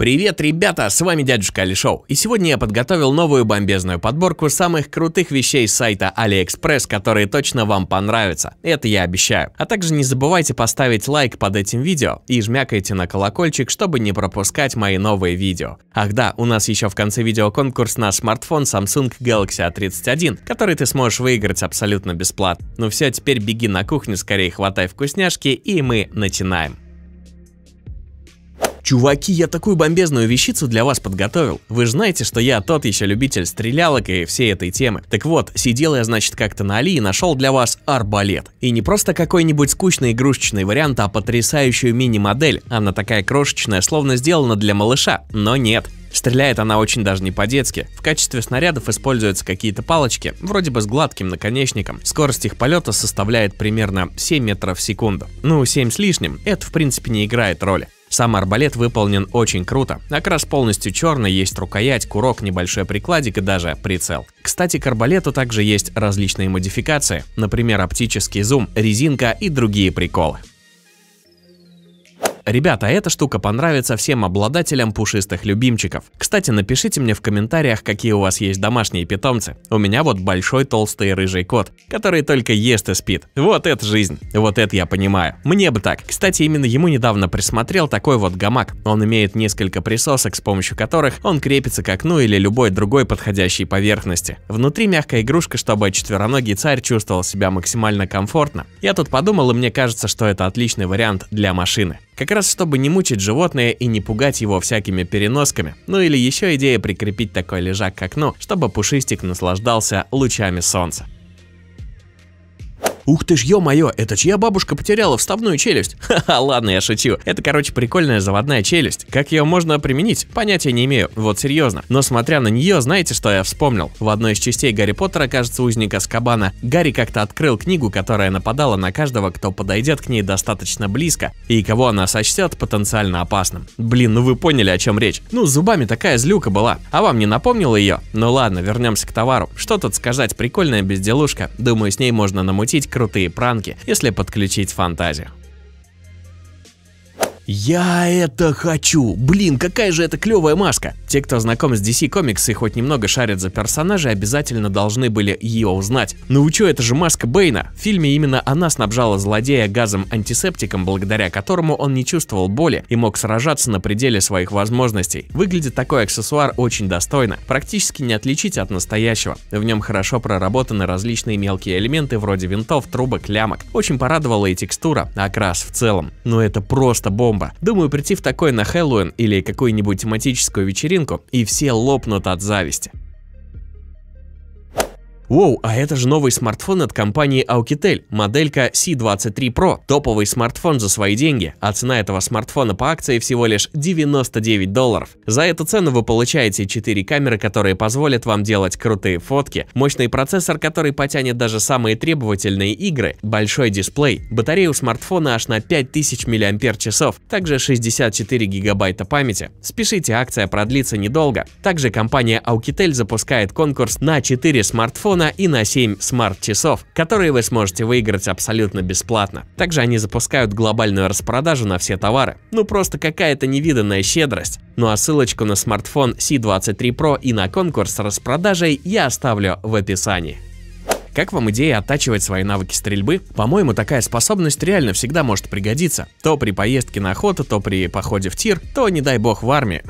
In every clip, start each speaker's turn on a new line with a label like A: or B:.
A: Привет, ребята, с вами дядюшка Алишоу, И сегодня я подготовил новую бомбезную подборку самых крутых вещей с сайта AliExpress, которые точно вам понравятся. Это я обещаю. А также не забывайте поставить лайк под этим видео и жмякайте на колокольчик, чтобы не пропускать мои новые видео. Ах да, у нас еще в конце видео конкурс на смартфон Samsung Galaxy A31, который ты сможешь выиграть абсолютно бесплатно. Ну все, теперь беги на кухню, скорее хватай вкусняшки и мы начинаем. Чуваки, я такую бомбезную вещицу для вас подготовил. Вы же знаете, что я тот еще любитель стрелялок и всей этой темы. Так вот, сидел я, значит, как-то на Али и нашел для вас арбалет. И не просто какой-нибудь скучный игрушечный вариант, а потрясающую мини-модель. Она такая крошечная, словно сделана для малыша. Но нет, Стреляет она очень даже не по-детски. В качестве снарядов используются какие-то палочки, вроде бы с гладким наконечником. Скорость их полета составляет примерно 7 метров в секунду. Ну, 7 с лишним, это в принципе не играет роли. Сам арбалет выполнен очень круто. Окрас полностью черный, есть рукоять, курок, небольшой прикладик и даже прицел. Кстати, к арбалету также есть различные модификации, например, оптический зум, резинка и другие приколы. Ребята, а эта штука понравится всем обладателям пушистых любимчиков. Кстати, напишите мне в комментариях, какие у вас есть домашние питомцы. У меня вот большой толстый рыжий кот, который только ест и спит. Вот это жизнь. Вот это я понимаю. Мне бы так. Кстати, именно ему недавно присмотрел такой вот гамак. Он имеет несколько присосок, с помощью которых он крепится к окну или любой другой подходящей поверхности. Внутри мягкая игрушка, чтобы четвероногий царь чувствовал себя максимально комфортно. Я тут подумал, и мне кажется, что это отличный вариант для машины. Как раз чтобы не мучить животное и не пугать его всякими переносками. Ну или еще идея прикрепить такой лежак к окну, чтобы пушистик наслаждался лучами солнца. Ух ты ж, ё-моё, это чья бабушка потеряла вставную челюсть? Ха-ха, ладно, я шучу. Это, короче, прикольная заводная челюсть. Как ее можно применить? Понятия не имею, вот серьезно. Но смотря на нее, знаете, что я вспомнил? В одной из частей Гарри Поттера, кажется, узника Скабана, Гарри как-то открыл книгу, которая нападала на каждого, кто подойдет к ней достаточно близко, и кого она сочтет потенциально опасным. Блин, ну вы поняли, о чем речь. Ну, зубами такая злюка была. А вам не напомнила ее? Ну ладно, вернемся к товару. Что тут сказать, прикольная безделушка. Думаю, с ней можно намутить крутые пранки, если подключить фантазию. Я это хочу! Блин, какая же это клевая маска! Те, кто знаком с DC Comics и хоть немного шарит за персонажа, обязательно должны были ее узнать. Ну вы это же маска Бейна? В фильме именно она снабжала злодея газом-антисептиком, благодаря которому он не чувствовал боли и мог сражаться на пределе своих возможностей. Выглядит такой аксессуар очень достойно, практически не отличить от настоящего. В нем хорошо проработаны различные мелкие элементы вроде винтов, трубок, лямок. Очень порадовала и текстура, окрас в целом. Но это просто бомба! бомба. Думаю, прийти в такой на Хэллоуин или какую-нибудь тематическую вечеринку, и все лопнут от зависти. Воу, а это же новый смартфон от компании Alcatel, моделька C23 Pro, топовый смартфон за свои деньги, а цена этого смартфона по акции всего лишь 99 долларов. За эту цену вы получаете 4 камеры, которые позволят вам делать крутые фотки, мощный процессор, который потянет даже самые требовательные игры, большой дисплей, батарею смартфона аж на 5000 мАч, также 64 гигабайта памяти. Спешите, акция продлится недолго. Также компания Alcatel запускает конкурс на 4 смартфона телефона и на 7 смарт-часов, которые вы сможете выиграть абсолютно бесплатно. Также они запускают глобальную распродажу на все товары. Ну просто какая-то невиданная щедрость. Ну а ссылочку на смартфон C23 Pro и на конкурс с распродажей я оставлю в описании. Как вам идея оттачивать свои навыки стрельбы? По-моему, такая способность реально всегда может пригодиться. То при поездке на охоту, то при походе в тир, то, не дай бог, в армии.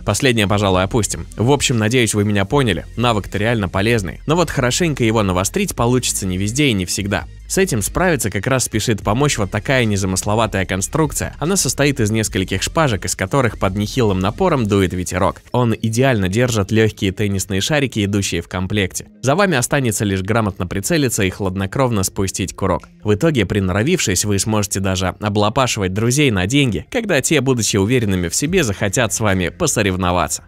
A: Последнее, пожалуй, опустим. В общем, надеюсь, вы меня поняли. Навык-то реально полезный. Но вот хорошенько его навострить получится не везде и не всегда. С этим справиться как раз спешит помочь вот такая незамысловатая конструкция. Она состоит из нескольких шпажек, из которых под нехилым напором дует ветерок. Он идеально держит легкие теннисные шарики, идущие в комплекте. За вами останется лишь грамотно прицелиться и хладнокровно спустить курок. В итоге, приноровившись, вы сможете даже облапашивать друзей на деньги, когда те, будучи уверенными в себе, захотят с вами посоревноваться.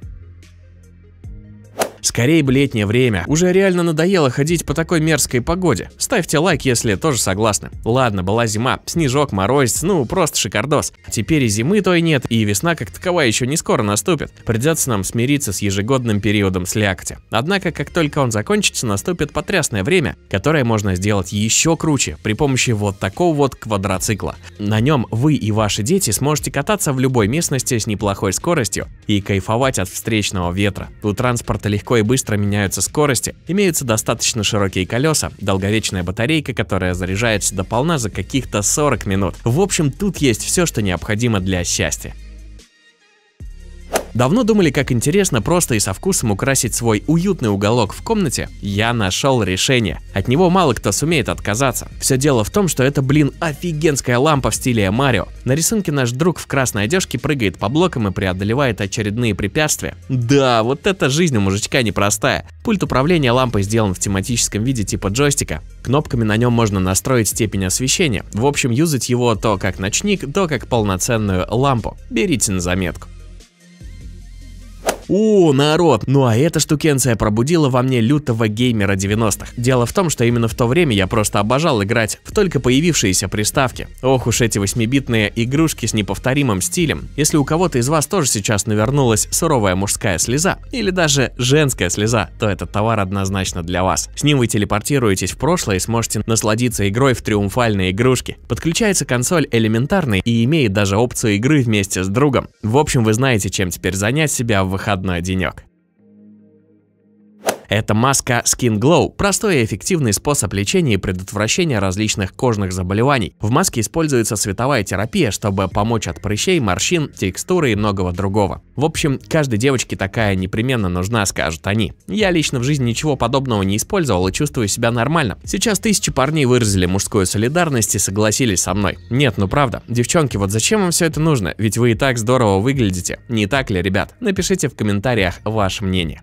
A: Скорее бы летнее время. Уже реально надоело ходить по такой мерзкой погоде. Ставьте лайк, если тоже согласны. Ладно, была зима, снежок, морозец, ну просто шикардос. А теперь и зимы той нет, и весна как таковая еще не скоро наступит. Придется нам смириться с ежегодным периодом слякоти. Однако, как только он закончится, наступит потрясное время, которое можно сделать еще круче при помощи вот такого вот квадроцикла. На нем вы и ваши дети сможете кататься в любой местности с неплохой скоростью и кайфовать от встречного ветра. У транспорта легко и быстро меняются скорости, имеются достаточно широкие колеса, долговечная батарейка, которая заряжается до полна за каких-то 40 минут. В общем, тут есть все, что необходимо для счастья. Давно думали, как интересно просто и со вкусом украсить свой уютный уголок в комнате? Я нашел решение. От него мало кто сумеет отказаться. Все дело в том, что это, блин, офигенская лампа в стиле Марио. На рисунке наш друг в красной одежке прыгает по блокам и преодолевает очередные препятствия. Да, вот эта жизнь у мужичка непростая. Пульт управления лампой сделан в тематическом виде типа джойстика. Кнопками на нем можно настроить степень освещения. В общем, юзать его то как ночник, то как полноценную лампу. Берите на заметку. О, народ! Ну а эта штукенция пробудила во мне лютого геймера 90-х. Дело в том, что именно в то время я просто обожал играть в только появившиеся приставки. Ох уж эти 8-битные игрушки с неповторимым стилем. Если у кого-то из вас тоже сейчас навернулась суровая мужская слеза, или даже женская слеза, то этот товар однозначно для вас. С ним вы телепортируетесь в прошлое и сможете насладиться игрой в триумфальные игрушки. Подключается консоль элементарной и имеет даже опцию игры вместе с другом. В общем, вы знаете, чем теперь занять себя в выходные одной денек. Это маска Skin Glow, простой и эффективный способ лечения и предотвращения различных кожных заболеваний. В маске используется световая терапия, чтобы помочь от прыщей, морщин, текстуры и многого другого. В общем, каждой девочке такая непременно нужна, скажут они. Я лично в жизни ничего подобного не использовал и чувствую себя нормально. Сейчас тысячи парней выразили мужскую солидарность и согласились со мной. Нет, ну правда, девчонки, вот зачем вам все это нужно? Ведь вы и так здорово выглядите. Не так ли, ребят? Напишите в комментариях ваше мнение.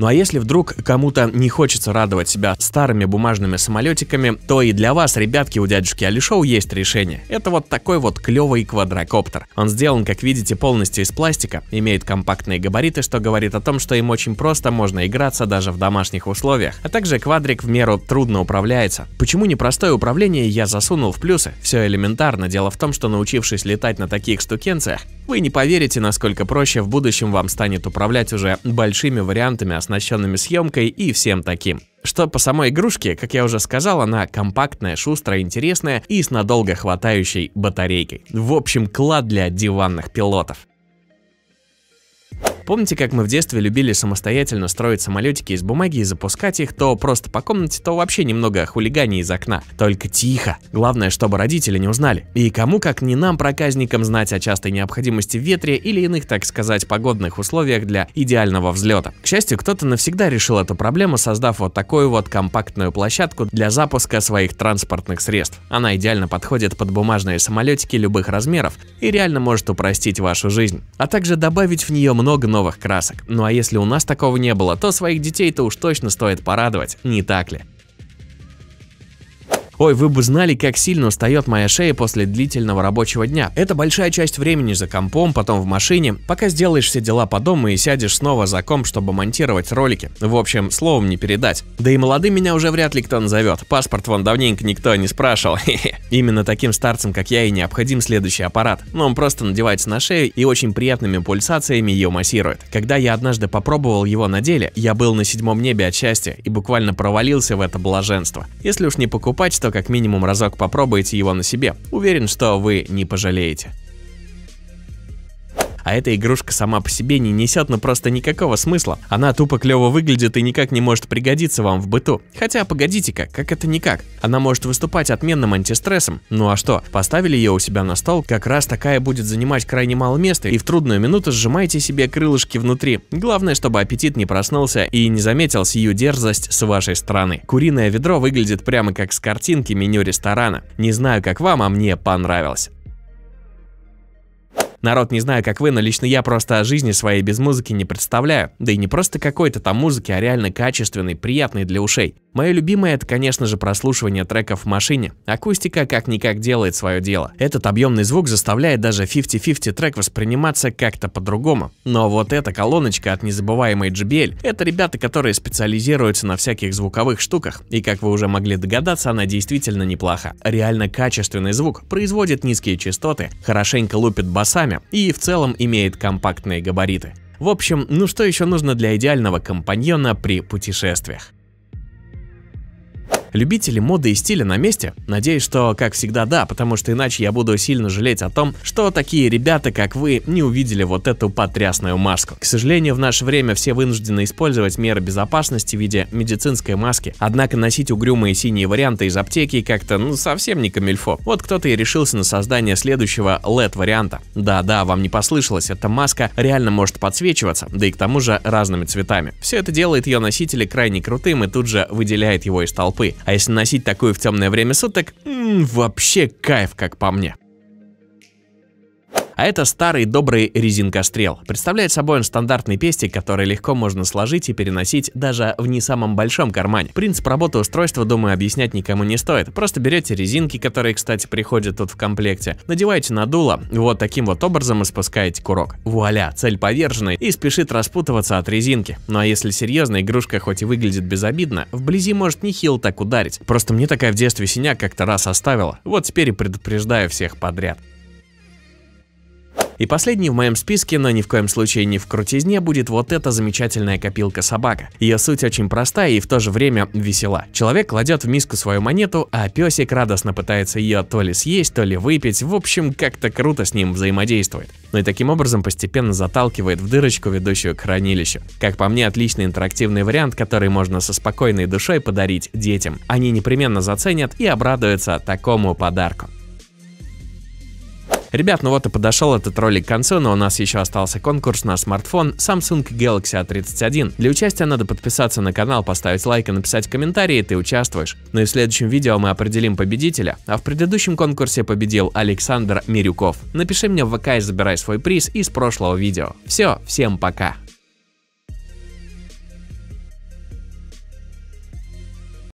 A: Ну а если вдруг кому-то не хочется радовать себя старыми бумажными самолетиками, то и для вас, ребятки, у дядюшки Алишоу есть решение. Это вот такой вот клевый квадрокоптер. Он сделан, как видите, полностью из пластика, имеет компактные габариты, что говорит о том, что им очень просто можно играться даже в домашних условиях. А также квадрик в меру трудно управляется. Почему непростое управление я засунул в плюсы? Все элементарно. Дело в том, что научившись летать на таких штукенциях, вы не поверите, насколько проще в будущем вам станет управлять уже большими вариантами основных оснащенными съемкой и всем таким. Что по самой игрушке, как я уже сказал, она компактная, шустрая, интересная и с надолго хватающей батарейкой. В общем, клад для диванных пилотов. Помните, как мы в детстве любили самостоятельно строить самолетики из бумаги и запускать их то просто по комнате, то вообще немного хулигани из окна? Только тихо. Главное, чтобы родители не узнали. И кому как не нам, проказникам, знать о частой необходимости в ветре или иных, так сказать, погодных условиях для идеального взлета. К счастью, кто-то навсегда решил эту проблему, создав вот такую вот компактную площадку для запуска своих транспортных средств. Она идеально подходит под бумажные самолетики любых размеров и реально может упростить вашу жизнь, а также добавить в нее много новых новых красок. Ну а если у нас такого не было, то своих детей-то уж точно стоит порадовать, не так ли? Ой, вы бы знали, как сильно устает моя шея после длительного рабочего дня. Это большая часть времени за компом, потом в машине, пока сделаешь все дела по дому и сядешь снова за комп, чтобы монтировать ролики. В общем, словом не передать. Да и молодым меня уже вряд ли кто назовет. Паспорт вон давненько никто не спрашивал. Именно таким старцем, как я, и необходим следующий аппарат. Но он просто надевается на шею и очень приятными пульсациями ее массирует. Когда я однажды попробовал его на деле, я был на седьмом небе от счастья и буквально провалился в это блаженство. Если уж не покупать, то как минимум разок попробуйте его на себе. Уверен, что вы не пожалеете. А эта игрушка сама по себе не несет ну просто никакого смысла. Она тупо клево выглядит и никак не может пригодиться вам в быту. Хотя, погодите-ка, как это никак? Она может выступать отменным антистрессом. Ну а что, поставили ее у себя на стол, как раз такая будет занимать крайне мало места, и в трудную минуту сжимайте себе крылышки внутри. Главное, чтобы аппетит не проснулся и не заметил сию дерзость с вашей стороны. Куриное ведро выглядит прямо как с картинки меню ресторана. Не знаю, как вам, а мне понравилось. Народ, не знаю, как вы, но лично я просто о жизни своей без музыки не представляю. Да и не просто какой-то там музыки, а реально качественной, приятной для ушей. Мое любимое это, конечно же, прослушивание треков в машине. Акустика как-никак делает свое дело. Этот объемный звук заставляет даже 50-50 трек восприниматься как-то по-другому. Но вот эта колоночка от незабываемой JBL – это ребята, которые специализируются на всяких звуковых штуках. И как вы уже могли догадаться, она действительно неплоха. Реально качественный звук, производит низкие частоты, хорошенько лупит басами, пламя и в целом имеет компактные габариты. В общем, ну что еще нужно для идеального компаньона при путешествиях? Любители моды и стиля на месте? Надеюсь, что, как всегда, да, потому что иначе я буду сильно жалеть о том, что такие ребята, как вы, не увидели вот эту потрясную маску. К сожалению, в наше время все вынуждены использовать меры безопасности в виде медицинской маски, однако носить угрюмые синие варианты из аптеки как-то, ну, совсем не камильфо. Вот кто-то и решился на создание следующего LED-варианта. Да-да, вам не послышалось, эта маска реально может подсвечиваться, да и к тому же разными цветами. Все это делает ее носители крайне крутым и тут же выделяет его из толпы. А если носить такую в темное время суток, м -м, вообще кайф, как по мне. А это старый добрый резинкострел. Представляет собой он стандартный пестик, который легко можно сложить и переносить даже в не самом большом кармане. Принцип работы устройства, думаю, объяснять никому не стоит. Просто берете резинки, которые, кстати, приходят тут в комплекте, надеваете на дуло, вот таким вот образом и спускаете курок. Вуаля, цель поверженной и спешит распутываться от резинки. Ну а если серьезно, игрушка хоть и выглядит безобидно, вблизи может нехило так ударить. Просто мне такая в детстве синяк как-то раз оставила. Вот теперь и предупреждаю всех подряд. И последний в моем списке, но ни в коем случае не в крутизне, будет вот эта замечательная копилка собака. Ее суть очень простая и в то же время весела. Человек кладет в миску свою монету, а песик радостно пытается ее то ли съесть, то ли выпить, в общем, как-то круто с ним взаимодействует. Ну и таким образом постепенно заталкивает в дырочку, ведущую к хранилищу. Как по мне, отличный интерактивный вариант, который можно со спокойной душой подарить детям. Они непременно заценят и обрадуются такому подарку. Ребят, ну вот и подошел этот ролик к концу, но у нас еще остался конкурс на смартфон Samsung Galaxy A31. Для участия надо подписаться на канал, поставить лайк и написать комментарий, и ты участвуешь. Ну и в следующем видео мы определим победителя, а в предыдущем конкурсе победил Александр Мирюков. Напиши мне в ВК и забирай свой приз из прошлого видео. Все, всем пока!